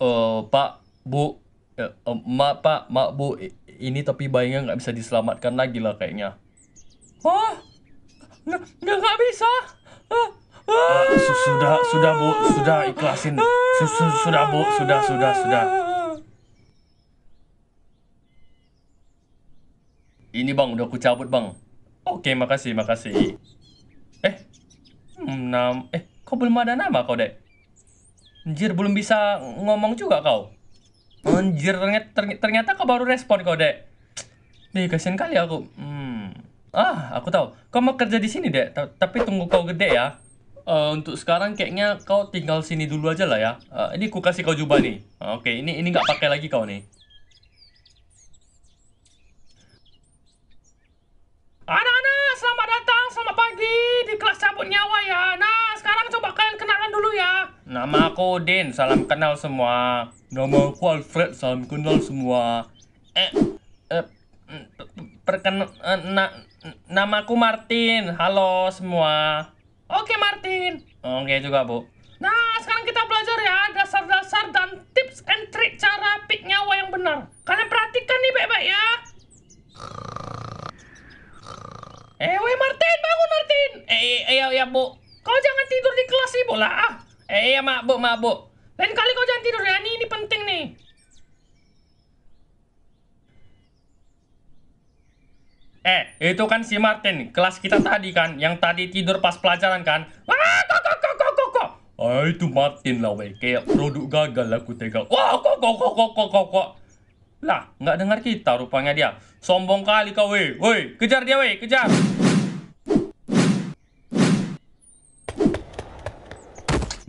uh, Pak Bu uh, Mak Pak Mak Bu ini tapi bayinya nggak bisa diselamatkan lagi lah kayaknya. oh Nggak nggak bisa? Uh, uh, sudah sudah Bu sudah ikhlasin sudah Bu sudah sudah sudah. Ini bang udah aku cabut bang. Oke makasih makasih. Eh, enam hmm, eh kau belum ada nama kau dek. Anjir, belum bisa ngomong juga kau. Anjir, ternyata, ternyata kau baru respon kau, Dek. Nih, kasihan kali aku. Hmm. Ah, aku tahu. Kau mau kerja di sini, Dek. T Tapi tunggu kau gede ya. Uh, untuk sekarang kayaknya kau tinggal sini dulu aja lah ya. Uh, ini ku kasih kau jubah nih. Uh, Oke, okay. ini ini nggak pakai lagi kau nih. Anak-anak, selamat datang, selamat pagi di kelas cabut nyawa ya. Nah, sekarang coba kalian kenalan dulu ya. Nama aku Den, salam kenal semua. Nama aku Alfred, salam kenal semua. Eh, eh perkenal eh, na, nama aku Martin. Halo semua. Oke Martin. Oke juga Bu. Nah, sekarang kita belajar ya dasar-dasar dan tips and trick cara pick nyawa yang benar. Kalian perhatikan nih baik-baik ya. Eh, weh Martin, bangun Martin. Eh, iya, iya, Bu. Kau jangan tidur di kelas sih, bola. Eh ya mabuk mabuk. Lain kali kau jangan tidur ya, ini, ini penting nih. Eh, itu kan si Martin, kelas kita tadi kan, yang tadi tidur pas pelajaran kan. Ah, kok, kok, kok, kok, kok, kok. Ah, itu Martin lah, weh. Kayak produk gagal aku tegal. Wah, kok, kok, kok, kok, kok, kok, kok. Lah, nggak dengar kita rupanya dia. Sombong kali kau, weh. Weh, kejar dia, weh, kejar.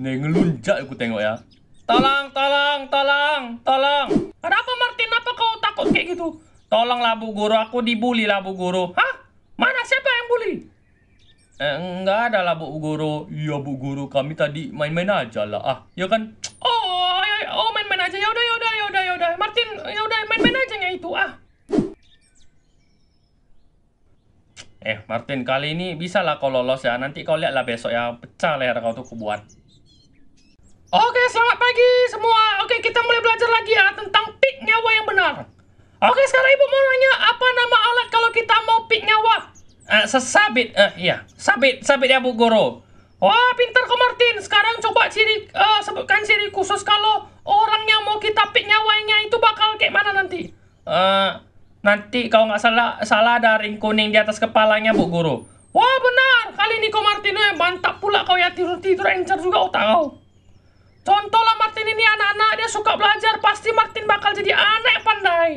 Nih ngelunjak aku tengok ya. Tolong, tolong, tolong, tolong. Kenapa Martin? Apa kau takut kayak gitu? Tolonglah Bu Guru, aku dibully lah Bu Guru. Hah? Mana siapa yang bully? Eh, enggak ada lah Bu Guru. Iya Bu Guru, kami tadi main-main aja lah. Ah, ya kan? Oh, ya, oh main-main aja. Ya udah, ya udah, ya udah, ya udah. Martin, ya udah main-main aja yang itu. Ah. Eh, Martin, kali ini bisa lah kau lolos ya. Nanti kau lihatlah besok ya. Pecah leher kau tuh kubuat. Oke, selamat pagi semua. Oke, kita mulai belajar lagi ya tentang pik nyawa yang benar. Oke, sekarang Ibu mau nanya apa nama alat kalau kita mau pik nyawa? Uh, sesabit, Eh iya, sabit, sabit ya Bu Guru. Wah, pintar kok Martin. Sekarang coba ciri, uh, sebutkan ciri khusus kalau orang yang mau kita pik nyawanya itu bakal kayak mana nanti? Uh, nanti kalau nggak salah, salah ada ring kuning di atas kepalanya Bu Guru. Wah, benar. Kali ini kok Martin, eh, mantap pula kau ya tidur-tidur encer juga otak oh, kau. Contohlah Martin ini anak-anak dia suka belajar, pasti Martin bakal jadi anak pandai.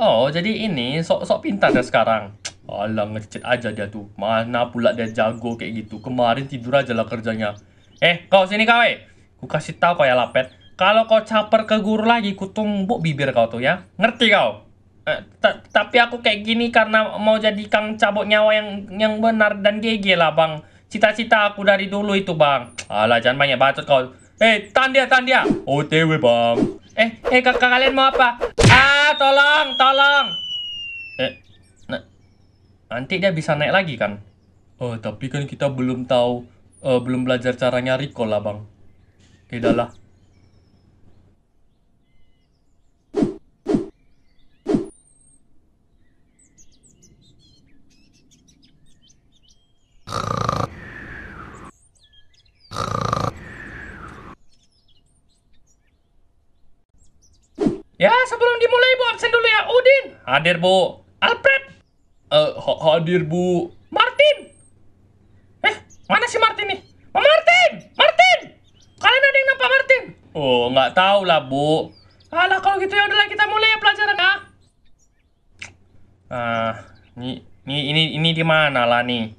Oh, jadi ini sok-sok pintar dia sekarang. Alah, ngecet aja dia tuh. Mana pula dia jago kayak gitu. Kemarin tidur aja lah kerjanya. Eh, kau sini kau, eh. Ku kasih tahu kau ya lapet. Kalau kau caper ke guru lagi, ku tumbuk bibir kau tuh ya. Ngerti kau? Eh, tapi aku kayak gini karena mau jadi kang cabut nyawa yang yang benar dan GG lah, Bang. Cita-cita aku dari dulu itu bang. Alah jangan banyak bacot kau. Eh, tahan dia, tahan dia. OTW bang. Eh, eh kakak kalian mau apa? Ah, tolong, tolong. Eh, nanti dia bisa naik lagi kan? Oh, tapi kan kita belum tahu, uh, belum belajar caranya nyari lah bang. Eh, dah Hadir Bu Alfred. Uh, hadir Bu Martin. Eh, mana si Martin nih? Pak Martin! Martin! Kalian ada yang nampak Martin? Oh, nggak tahu lah, Bu. Alah, kalau gitu ya udahlah kita mulai ya pelajaran ya. Ah, ini ah, ini ini ini di mana lah nih?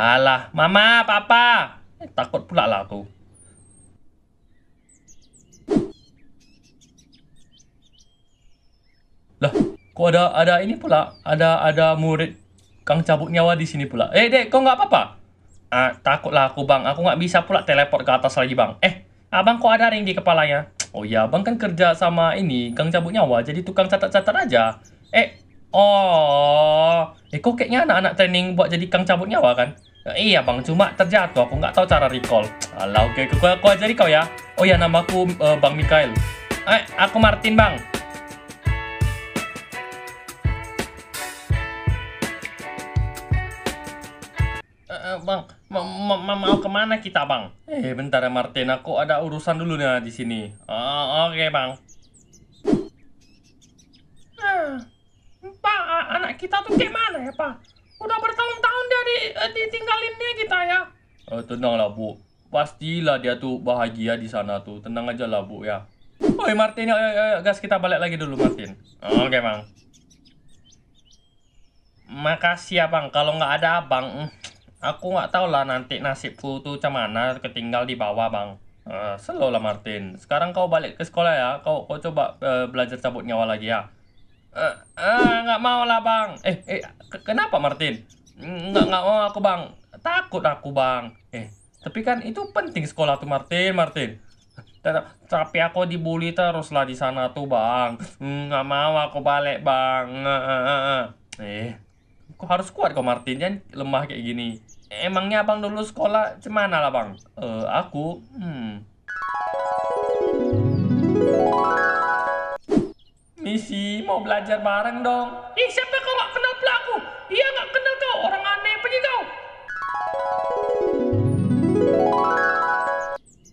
Alah, Mama, Papa. Eh, takut pula lah aku. Loh, Kok ada ada ini pula, ada ada murid Kang cabut nyawa di sini pula. Eh, Dek, kau nggak apa-apa? Ah, takutlah aku, Bang. Aku nggak bisa pula teleport ke atas lagi, Bang. Eh, Abang kok ada ring di kepalanya? Oh iya, bang kan kerja sama ini, Kang cabut nyawa, jadi tukang catat-catat aja. Eh, oh. Eh, kok kayaknya anak-anak training buat jadi Kang cabut nyawa kan? Eh, iya, Bang. Cuma terjatuh, aku nggak tahu cara recall. Alah, oke. Okay. Aku, aku ajari kau ya. Oh iya, namaku uh, eh, Bang Mikael. Eh, aku Martin, Bang. bang? Ma ma ma mau kemana kita bang? Eh bentar ya Martin, aku ada urusan dulu nih di sini. Oh, Oke okay, bang. Nah, pak anak kita tuh kayak mana ya pak? Udah bertahun-tahun dari eh, ditinggalin dia kita ya. Oh, tenanglah bu, pastilah dia tuh bahagia di sana tuh. Tenang aja lah bu ya. Oi Martin, ayo, ayo, ayo, gas kita balik lagi dulu Martin. Oke okay, bang. Makasih ya bang, kalau nggak ada abang aku nggak tahu lah nanti nasibku tuh mana ketinggal di bawah bang uh, slow lah Martin sekarang kau balik ke sekolah ya kau kau coba uh, belajar cabut nyawa lagi ya eh, nggak uh, uh, mau lah bang eh eh kenapa Martin nggak nggak mau aku bang takut aku bang eh tapi kan itu penting sekolah tuh Martin Martin tapi aku dibully terus lah di sana tuh bang hmm, nggak mau aku balik bang eh kau harus kuat kau Martin jangan lemah kayak gini Emangnya abang dulu sekolah cemana lah bang? Eh, aku, hmm. Misi mau belajar bareng dong. Ih, siapa kau gak kenal pelaku? Iya gak kenal kau, orang aneh pergi kau.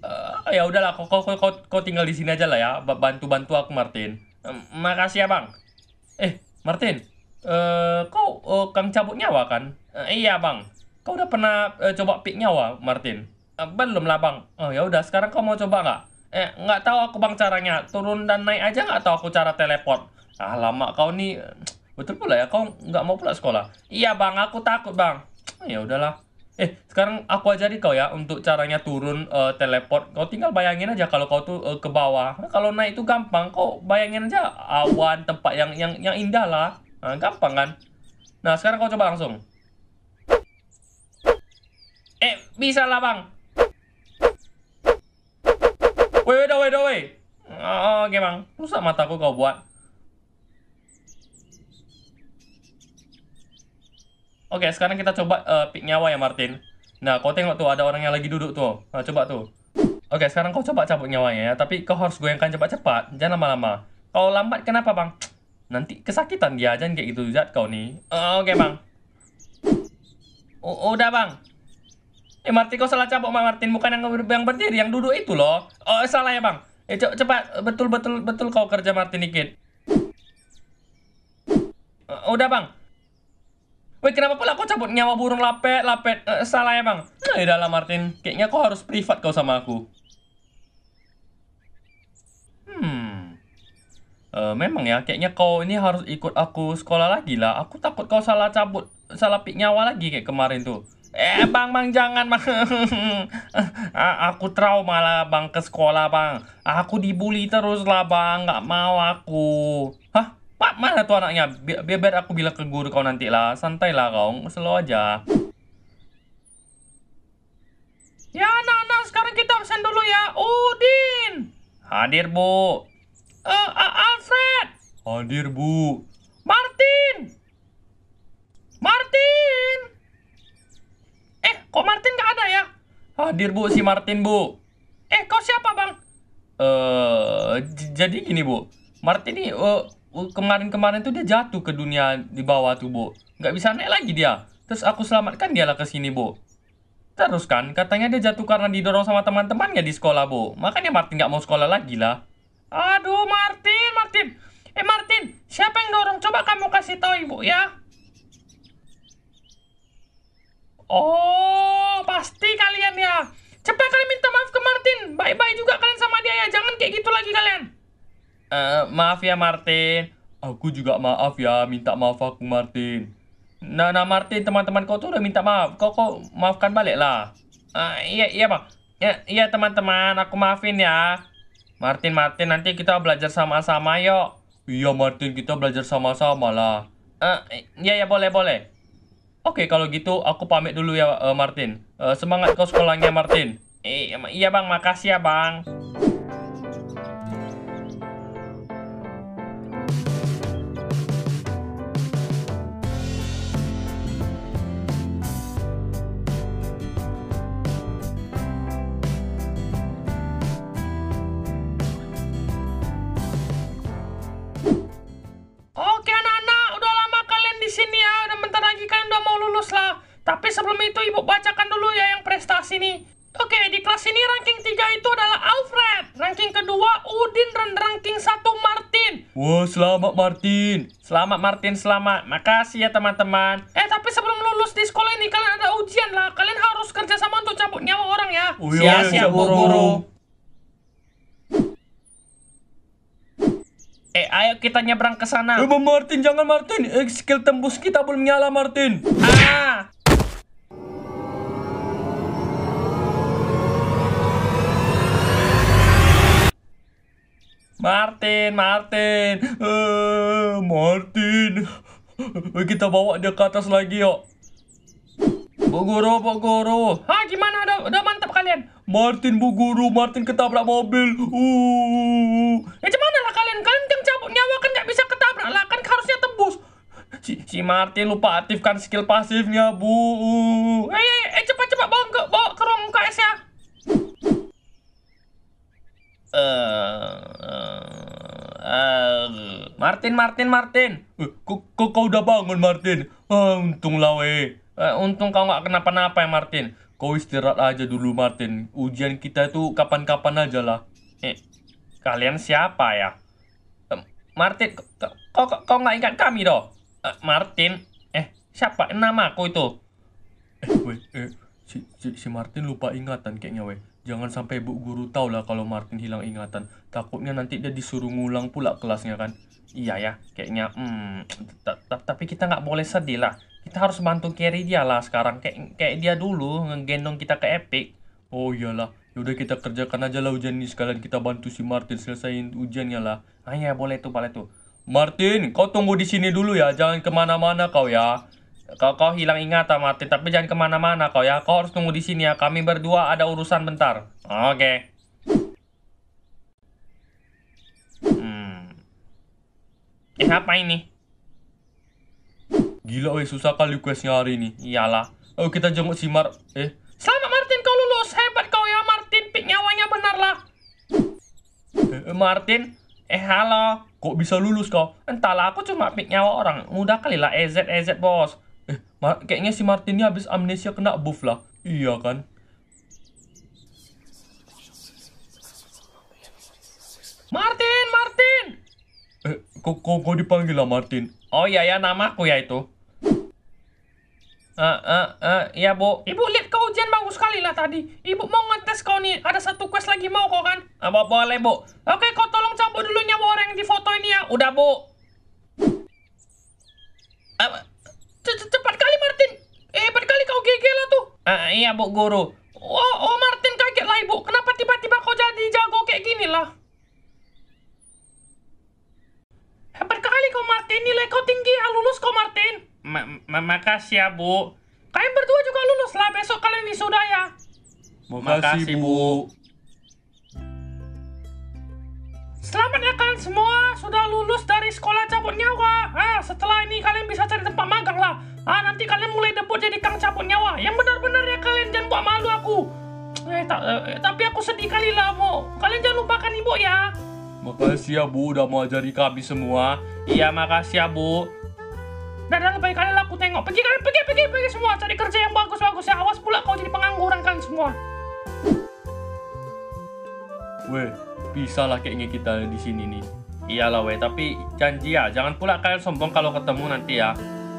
Uh, eh, ya udahlah, kau, kau, kau, kau tinggal di sini aja lah ya. Bantu-bantu aku, Martin. Uh, makasih ya, Bang. Eh, Martin, uh, eh, kau uh, eh, kang cabut nyawa kan? Uh, iya, Bang. Kau udah pernah uh, coba pick nyawa, Martin? uh, belum lah, Bang. Oh, ya udah, sekarang kau mau coba nggak? Eh, nggak tahu aku bang caranya. Turun dan naik aja nggak tahu aku cara teleport. Ah, lama kau nih. Betul pula ya, kau nggak mau pula sekolah. Iya, Bang, aku takut, Bang. Oh, ya udahlah. Eh, sekarang aku ajari kau ya untuk caranya turun uh, teleport. Kau tinggal bayangin aja kalau kau tuh uh, ke bawah. Nah, kalau naik itu gampang. Kau bayangin aja awan, tempat yang yang yang indah lah. Nah, gampang kan? Nah, sekarang kau coba langsung. Eh, bisa lah bang. Woi, woi, woi, woi. Oh, oke okay, bang. Rusak mataku kau buat. Oke, okay, sekarang kita coba uh, pick nyawa ya Martin. Nah, kau tengok tuh ada orang yang lagi duduk tuh. Nah, coba tuh. Oke, okay, sekarang kau coba cabut nyawanya ya. Tapi kau harus goyangkan cepat-cepat. Jangan lama-lama. Kau lambat kenapa bang? Nanti kesakitan dia jangan kayak gitu zat kau nih. Oh oke okay, bang. udah bang. Eh Martin kau salah cabok Bang Martin bukan yang yang berdiri yang duduk itu loh. Oh eh, salah ya Bang. Eh co cepat betul betul betul kau kerja Martin dikit. Uh, udah Bang. Wih kenapa pula kau cabut nyawa burung lapet lapet uh, salah ya Bang. Nah ya dalam Martin kayaknya kau harus privat kau sama aku. Hmm. Uh, memang ya kayaknya kau ini harus ikut aku sekolah lagi lah. Aku takut kau salah cabut salah pik nyawa lagi kayak kemarin tuh. Eh bang bang jangan bang ah, Aku trauma lah bang ke sekolah bang Aku dibully terus lah bang nggak mau aku Hah? Pak mana tuh anaknya? Biar, biar aku bilang ke guru kau nanti lah Santai lah kau Slow aja Ya anak-anak sekarang kita absen dulu ya Udin Hadir bu uh, uh, Alfred Hadir bu Martin Martin Eh, kok Martin gak ada ya? Hadir bu, si Martin bu. Eh, kau siapa bang? Eh, jadi gini bu. Martin ini uh, kemarin-kemarin tuh dia jatuh ke dunia di bawah tuh bu. Gak bisa naik lagi dia. Terus aku selamatkan dia lah ke sini bu. Terus kan, katanya dia jatuh karena didorong sama teman-temannya di sekolah bu. Makanya Martin gak mau sekolah lagi lah. Aduh, Martin, Martin. Eh, Martin, siapa yang dorong? Coba kamu kasih tahu ibu ya. Oh, pasti kalian ya. Cepat kalian minta maaf ke Martin. Bye-bye juga kalian sama dia ya. Jangan kayak gitu lagi kalian. Uh, maaf ya Martin. Aku juga maaf ya. Minta maaf aku Martin. Nah, nah Martin teman-teman kau tuh udah minta maaf. Kau kau maafkan balik lah. Uh, iya iya pak. Ya iya teman-teman. Aku maafin ya. Martin Martin nanti kita belajar sama-sama yuk. Iya Martin kita belajar sama-sama lah. Uh, iya ya boleh boleh. Oke, kalau gitu aku pamit dulu ya, eh, Martin. Eh, semangat kau sekolahnya, Martin. Eh, iya bang, makasih ya bang. Martin. Selamat Martin, selamat. Makasih ya teman-teman. Eh tapi sebelum lulus di sekolah ini kalian ada ujian lah. Kalian harus kerja sama untuk cabut nyawa orang ya. Oh, iya, siap, siap guru. guru. Eh ayo kita nyebrang ke sana. Eh, Martin, jangan Martin. Eh, skill tembus kita belum nyala Martin. Ah, Martin, Martin, uh, Martin. Eh, kita bawa dia ke atas lagi yuk. Bu Guru, Bu Guru. Ha, gimana? Udah, udah mantap kalian? Martin, Bu Guru, Martin ketabrak mobil. Uh. Ya gimana lah kalian? Kalian yang cabut nyawa kan nggak bisa ketabrak lah. Kan harusnya tembus. Si, si Martin lupa aktifkan skill pasifnya, Bu. Eh, eh, eh, cepat-cepat bawa ke, bawa ke ruang UKS ya uh, uh, Martin Martin Martin eh, kok kau udah bangun Martin Uh, untung lah weh uh, untung kau nggak kenapa-napa ya Martin kau istirahat aja dulu Martin ujian kita itu kapan-kapan aja lah eh kalian siapa ya uh, Martin kau kau nggak ingat kami doh uh, Martin eh siapa nama aku itu eh, weh, eh, si, si, si Martin lupa ingatan kayaknya weh Jangan sampai bu guru tahu lah kalau Martin hilang ingatan. Takutnya nanti dia disuruh ngulang pula kelasnya kan. Iya ya, kayaknya. Hmm, tapi kita nggak boleh sedih lah. Kita harus bantu carry dia lah sekarang. Kayak kayak dia dulu ngegendong kita ke Epic. Oh iyalah, yaudah kita kerjakan aja lah ujian ini sekalian kita bantu si Martin selesaiin ujiannya lah. Ah ya, boleh tuh, boleh tuh. Martin, kau tunggu di sini dulu ya, jangan kemana-mana kau ya. Kau, kau hilang ingatan Martin, tapi jangan kemana-mana kau ya. Kau harus tunggu di sini ya. Kami berdua ada urusan bentar. Oke. Okay. Hmm. Eh, apa ini? Gila weh, susah kali questnya hari ini. Iyalah. Oh, kita jenguk si Mar... Eh. Selamat Martin, kau lulus. Hebat kau ya, Martin. Pik nyawanya benar lah. Eh, eh Martin. Eh, halo. Kok bisa lulus kau? Entahlah, aku cuma pik nyawa orang. Mudah kali lah, EZ, EZ, bos kayaknya si Martin ini habis amnesia kena buff lah. Iya kan? Martin, Martin. Eh, kok kok, kok dipanggil lah Martin? Oh iya ya namaku ya itu. Ah, uh, ah, uh, iya bu. Ibu lihat kau ujian bagus sekali lah tadi. Ibu mau ngetes kau nih. Ada satu quest lagi mau kau kan? Apa boleh bu? Oke, kau tolong cabut dulu nyawa orang yang di foto ini ya. Udah bu. Uh, cepat gigi lah tuh. Ah, iya bu guru. Oh, oh Martin kaget lah ibu. Kenapa tiba-tiba kau jadi jago kayak gini lah? Hebat kali kau Martin. Nilai kau tinggi ya lulus kau Martin. Ma ma makasih ya bu. Kalian berdua juga lulus lah. Besok kalian wisuda ya. Makasih, makasih bu. Selamat ya kalian semua sudah lulus dari sekolah cabut nyawa. Ah, setelah ini kalian bisa cari tempat magang lah. Ah nanti kalian mulai debut jadi kang cabut nyawa. Yang benar-benar ya kalian jangan buat malu aku. Eh, ta eh tapi aku sedih kali lah mo. Kalian jangan lupakan ibu ya. Makasih ya bu udah mau ajari kami semua. Iya makasih ya bu. Nah, dan lebih baik kalian aku tengok. Pergi kalian pergi pergi pergi semua cari kerja yang bagus-bagus ya. Awas pula kau jadi pengangguran kalian semua. Weh, bisa lah kayaknya kita di sini nih. Iyalah weh, tapi janji ya, jangan pula kalian sombong kalau ketemu nanti ya.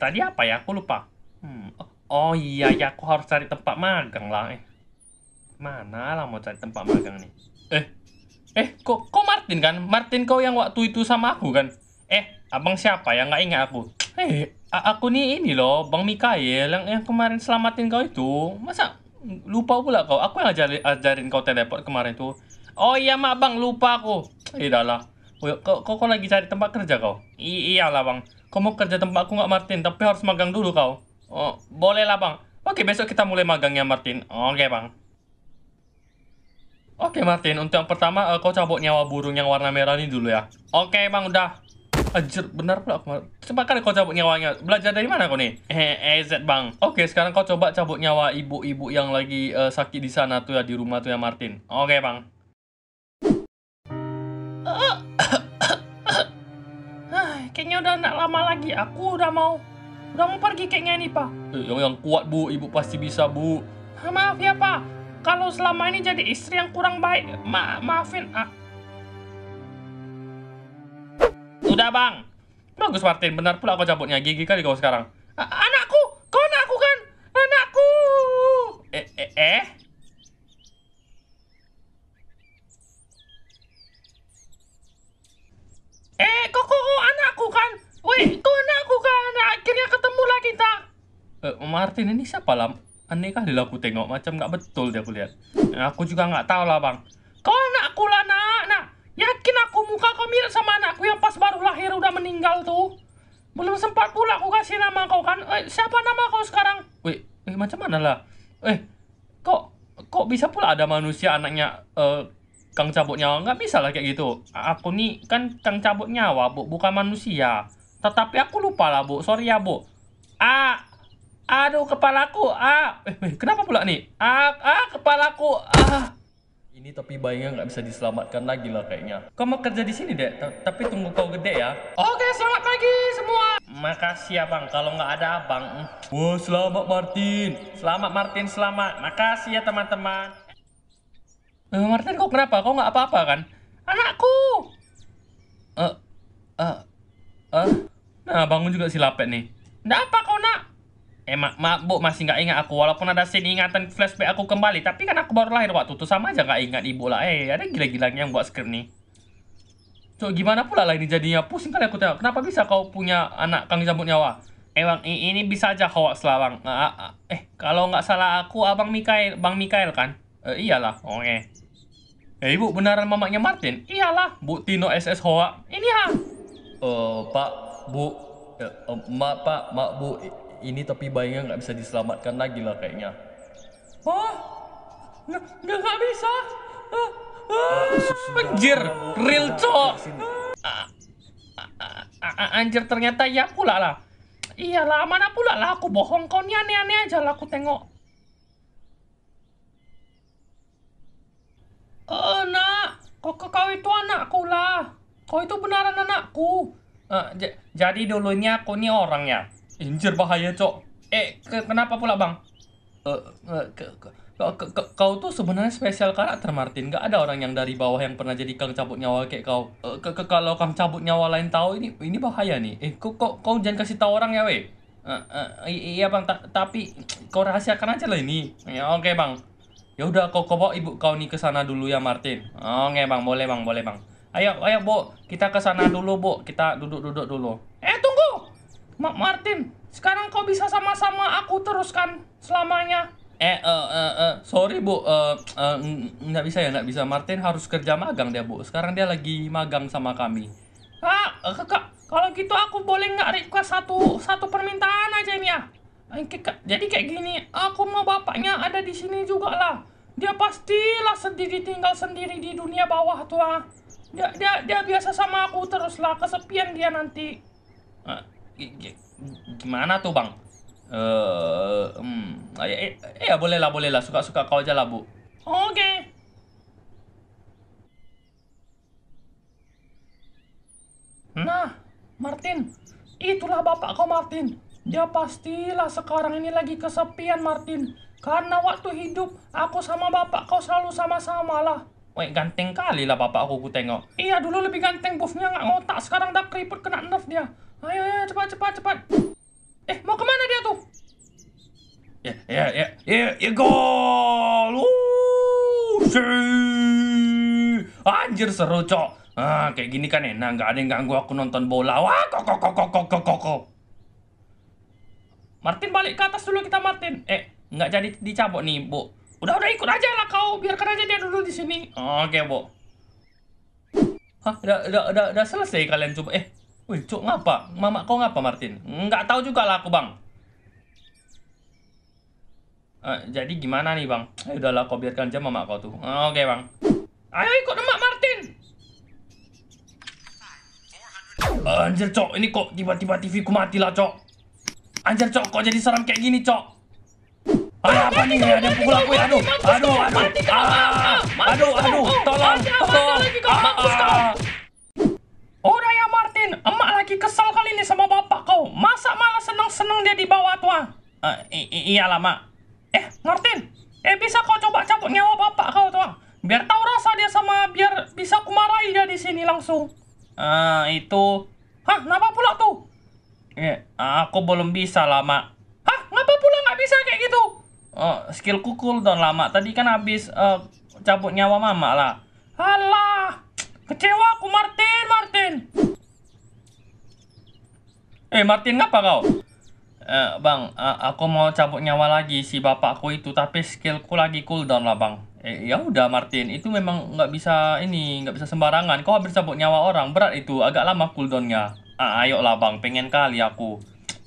tadi apa ya? Aku lupa. Hmm. Oh iya, ya aku harus cari tempat magang lah. Eh. Mana lah mau cari tempat magang nih? Eh, eh kok, kok Martin kan? Martin kau yang waktu itu sama aku kan? Eh, abang siapa ya? Nggak ingat aku. Eh, aku nih ini loh, Bang Mikael yang, yang kemarin selamatin kau itu. Masa lupa pula kau? Aku yang ajarin, ajarin kau teleport kemarin tuh. Oh iya mak bang, lupa aku. Eh, dah lah. kok kok, kok lagi cari tempat kerja kau? I lah bang. Kau mau kerja tempatku nggak Martin? Tapi harus magang dulu kau. Oh, boleh lah bang. Oke, besok kita mulai magangnya Martin. Oke bang. Oke Martin, untuk yang pertama uh, kau cabut nyawa burung yang warna merah ini dulu ya. Oke bang, udah. Ajar, benar pula aku. Coba kan kau cabut nyawanya. Belajar dari mana kau nih? Hehe, EZ bang. Oke, sekarang kau coba cabut nyawa ibu-ibu yang lagi uh, sakit di sana tuh ya, di rumah tuh ya Martin. Oke bang. Kayaknya udah nggak lama lagi. Aku udah mau udah mau pergi kayaknya nih, Pak. Eh, yang, yang kuat, Bu. Ibu pasti bisa, Bu. Ha, ah, maaf ya, Pak. Kalau selama ini jadi istri yang kurang baik, ma maafin. Ah. Udah, Bang. Bagus, Martin. Benar pula aku cabutnya. Gigi kali kau sekarang. A ah, anakku! Kau anakku kan? Anakku! Eh, eh, eh? Eh, kok kok aku kan wih kau anakku kan nah, akhirnya ketemu lah kita eh, Martin ini siapa lah aneh kali lah aku tengok macam nggak betul dia aku lihat nah, aku juga nggak tahu lah bang kau anakku lah nak nak yakin aku muka kau mirip sama anakku yang pas baru lahir udah meninggal tuh belum sempat pula aku kasih nama kau kan eh, siapa nama kau sekarang wih eh, macam mana lah eh kok kok bisa pula ada manusia anaknya eh, Kang cabut nyawa nggak bisa lah kayak gitu. Aku nih kan kang cabut nyawa, Bu, bukan manusia. Tetapi aku lupa lah, Bu. Sorry ya, Bu. Ah, aduh kepalaku. Ah, eh, eh kenapa pula nih? Ah, ah kepalaku. Ah. Ini tapi bayinya nggak bisa diselamatkan lagi lah kayaknya. Kau mau kerja di sini, deh. tapi tunggu kau gede ya. Oke, selamat pagi semua. Makasih ya, Bang. Kalau nggak ada Abang. Wah, mm. oh, selamat Martin. Selamat Martin, selamat. Makasih ya, teman-teman eh, Martin kok kenapa kok nggak apa-apa kan anakku eh eh eh nah bangun juga si lapet nih nggak apa kau nak Eh mak, mak bu, masih nggak ingat aku walaupun ada scene ingatan flashback aku kembali tapi kan aku baru lahir waktu itu sama aja nggak ingat ibu lah eh ada gila-gilanya yang buat skrip nih Cok, gimana pula lah ini jadinya? Pusing kali aku tengok. Kenapa bisa kau punya anak Kang Jambut Nyawa? Emang eh, ini bisa aja kau selawang. Ah, ah, ah. Eh, kalau nggak salah aku Abang Mikael, Bang Mikael kan? Eh, iyalah, oke. Oh, eh. Okay. Eh ibu, beneran mamaknya Martin? Iyalah, Bu Tino SS Hoa. Ini ha. Ya. Uh, eh, pak, Bu, uh, ma, Pak, Mak, Bu, ini tapi bayinya nggak bisa diselamatkan lagi lah kayaknya. Oh, nggak nggak bisa. Uh, uh, anjir, real cok. Uh, anjir ternyata ya pula lah. Iyalah, mana pula lah aku bohong kau nih aneh-aneh aja lah aku tengok. Eh, nak, kok kau itu anakku lah. Kau itu benaran anakku. Uh, jadi dulunya aku ini orangnya. Injir bahaya, Cok. Eh, ke kenapa pula, Bang? Uh, uh, ke ke kau tuh sebenarnya spesial karakter Martin Gak ada orang yang dari bawah yang pernah jadi kang cabut nyawa kayak kau uh, ke, ke kalau kang cabut nyawa lain tahu ini ini bahaya nih eh kok kok kau jangan kasih tahu orang ya weh uh, uh, iya bang ta tapi kau rahasiakan aja lah ini ya oke okay, bang Ya udah kau bawa ibu kau nih ke sana dulu ya Martin. Oh, nge Bang, boleh Bang, boleh Bang. Ayo, ayo Bu, kita ke sana dulu Bu. Kita duduk-duduk dulu. Eh, tunggu. Ma Martin, sekarang kau bisa sama-sama aku teruskan selamanya. Eh, uh, uh, uh, sorry Bu, eh, uh, nggak bisa ya, nggak bisa. Martin harus kerja magang dia Bu. Sekarang dia lagi magang sama kami. Ah, kak kalau gitu aku boleh nggak request satu satu permintaan aja nih ya? Jadi kayak gini, aku mau bapaknya ada di sini juga lah. Dia pastilah sendiri tinggal sendiri di dunia bawah tua. Ah. Dia, dia, dia biasa sama aku terus lah, kesepian dia nanti. Ah, gimana tuh bang? Eh, hmm, ah, ya, eh, eh, ya, ya boleh lah, boleh lah. Suka-suka kau aja lah bu. Oke. Nah, Martin, itulah bapak kau Martin. Dia ya pastilah sekarang ini lagi kesepian, Martin. Karena waktu hidup, aku sama bapak kau selalu sama-sama lah. Weh, ganteng kali lah bapak aku, tengok. Iya, dulu lebih ganteng, buffnya nggak ngotak. Sekarang dah keriput kena nerf dia. Ayo, ayo, cepat, cepat, cepat. Eh, mau kemana dia tuh? Ya, ya, ya, ya, ya, gol! Uh, Anjir seru, cok. Ah, kayak gini kan enak, nggak ada yang ganggu aku nonton bola. Wah, kok, kok, kok, kok, kok, kok, kok. Martin balik ke atas dulu kita Martin. Eh, nggak jadi dicabut nih, Bu. Udah udah ikut aja lah kau, biarkan aja dia dulu di sini. Oke, okay, Bu. Hah, udah, udah, udah, udah selesai kalian coba. Eh, wih, cuk ngapa? Mama kau ngapa Martin? Nggak tahu juga lah aku, Bang. Uh, jadi gimana nih, Bang? Ayo, eh, udahlah kau biarkan aja mama kau tuh. Oke, okay, Bang. Ayo ikut Mak Martin. Anjir, Cok. Ini kok tiba-tiba TV ku mati lah, Cok. Anjir cok, kok jadi serem kayak gini cok? Ada apa nih? Ada yang pukul aku ya? Aduh, aduh, aduh, aduh, aduh, tolong, tolong. Udah ya Martin, emak lagi kesel kali ini sama bapak kau. Masa malah seneng-seneng dia dibawa tua? Uh, iyalah mak. Eh, Martin, eh bisa kau coba cabut nyawa bapak kau tua? Biar tahu rasa dia sama biar bisa kumarahi dia di sini langsung. Ah, uh, itu. Hah, kenapa pula tuh? Iya, ah, aku belum bisa lama. Hah? Ngapa pula nggak bisa kayak gitu? Oh, kukul don lama. Tadi kan habis uh, cabut nyawa mama lah. Allah, kecewa aku Martin, Martin. Eh, Martin ngapa kau? Uh, bang, uh, aku mau cabut nyawa lagi si bapakku itu, tapi skillku lagi cooldown lah, bang. Eh, ya udah Martin, itu memang nggak bisa ini, nggak bisa sembarangan. Kau habis cabut nyawa orang, berat itu, agak lama cooldownnya ah, lah bang pengen kali aku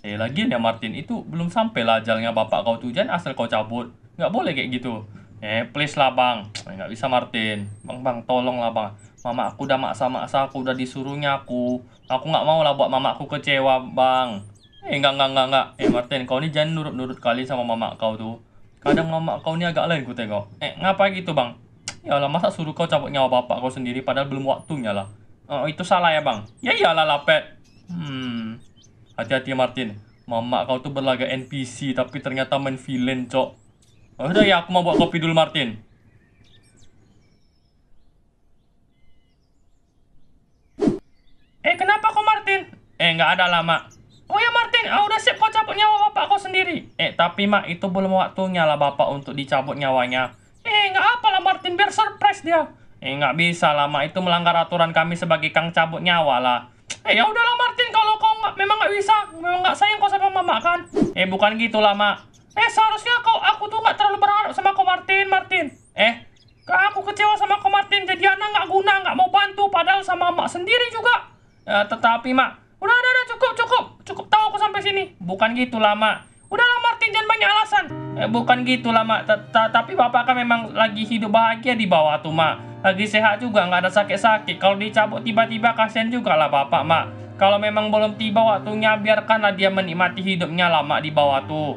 eh lagi ya Martin itu belum sampai lah jalannya bapak kau tuh jangan asal kau cabut nggak boleh kayak gitu eh please lah bang eh, nggak bisa Martin bang bang tolong lah bang mama aku udah maksa-maksa aku udah disuruhnya aku aku nggak mau lah buat mama aku kecewa bang eh nggak nggak nggak nggak eh Martin kau ini jangan nurut-nurut kali sama mama kau tuh kadang mama kau ini agak lain ku tengok eh ngapa gitu bang ya lah masa suruh kau cabut nyawa bapak kau sendiri padahal belum waktunya lah oh itu salah ya bang ya iyalah lapet Hmm. Hati-hati Martin. Mama kau tuh berlagak NPC tapi ternyata main villain, cok. Oh, udah ya, aku mau buat kopi dulu Martin. Eh, kenapa kau Martin? Eh, nggak ada lama. Oh ya Martin, ah udah siap kau cabut nyawa bapak kau sendiri. Eh, tapi Mak, itu belum waktunya lah bapak untuk dicabut nyawanya. Eh, nggak lah Martin, biar surprise dia. Eh, nggak bisa lama Itu melanggar aturan kami sebagai kang cabut nyawa lah. Eh ya udahlah Martin kalau kau nggak memang nggak bisa, memang nggak sayang kau sama mama kan? Eh bukan gitu lah mak. Eh seharusnya kau aku tuh nggak terlalu berharap sama kau Martin, Martin. Eh aku kecewa sama kau Martin jadi anak nggak guna nggak mau bantu padahal sama mak sendiri juga. Eh, tetapi mak, udah udah udah cukup cukup cukup tahu aku sampai sini. Bukan gitu lah mak. Udahlah Martin jangan banyak alasan. Eh, bukan gitu lah mak. Tapi bapak kan memang lagi hidup bahagia di bawah tuh mak. Lagi sehat juga nggak ada sakit-sakit. Kalau dicabut tiba-tiba kasihan juga lah bapak mak. Kalau memang belum tiba waktunya biarkanlah dia menikmati hidupnya lama di bawah tuh.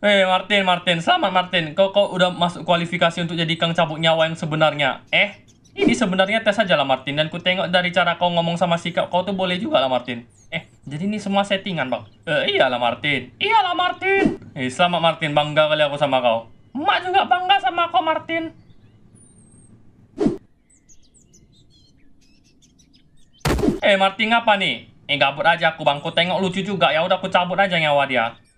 Eh hey Martin, Martin, selamat Martin. Kau kau udah masuk kualifikasi untuk jadi kang cabut nyawa yang sebenarnya. Eh, ini sebenarnya tes aja lah Martin dan ku tengok dari cara kau ngomong sama sikap kau tuh boleh juga lah Martin eh jadi ini semua settingan bang eh iyalah Martin iyalah Martin eh selamat Martin bangga kali aku sama kau emak juga bangga sama kau Martin eh Martin apa nih eh gabut aja aku bang ku tengok lucu juga ya udah aku cabut aja nyawa dia